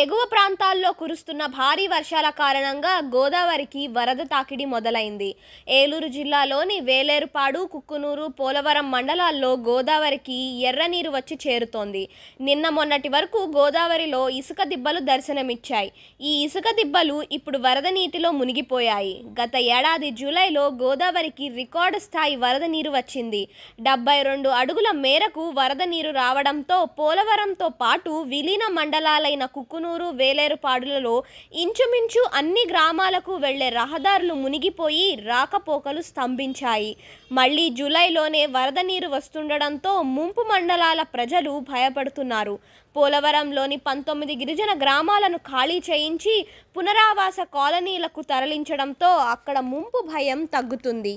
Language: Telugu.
ఎగువ ప్రాంతాల్లో కురుస్తున్న భారీ వర్షాల కారణంగా గోదావరికి వరద తాకిడి మొదలైంది ఏలూరు జిల్లాలోని వేలేరుపాడు కుక్కునూరు పోలవరం మండలాల్లో గోదావరికి ఎర్రనీరు వచ్చి చేరుతోంది నిన్న మొన్నటి వరకు గోదావరిలో ఇసుక దిబ్బలు దర్శనమిచ్చాయి ఈ ఇసుక దిబ్బలు ఇప్పుడు వరద నీటిలో మునిగిపోయాయి గత ఏడాది జూలైలో గోదావరికి రికార్డు స్థాయి వరద నీరు వచ్చింది డెబ్బై రెండు అడుగుల మేరకు వరద నీరు రావడంతో పోలవరంతో పాటు విలీన మండలాలైన కుక్కు చిక్కునూరు వేలేరుపాడులలో ఇంచుమించు అన్ని గ్రామాలకు వెళ్లే రహదారులు మునిగిపోయి రాకపోకలు స్తంభించాయి మళ్లీ జూలైలోనే వరద నీరు వస్తుండడంతో ముంపు మండలాల ప్రజలు భయపడుతున్నారు పోలవరంలోని పంతొమ్మిది గిరిజన గ్రామాలను ఖాళీ చేయించి పునరావాస కాలనీలకు తరలించడంతో అక్కడ ముంపు భయం తగ్గుతుంది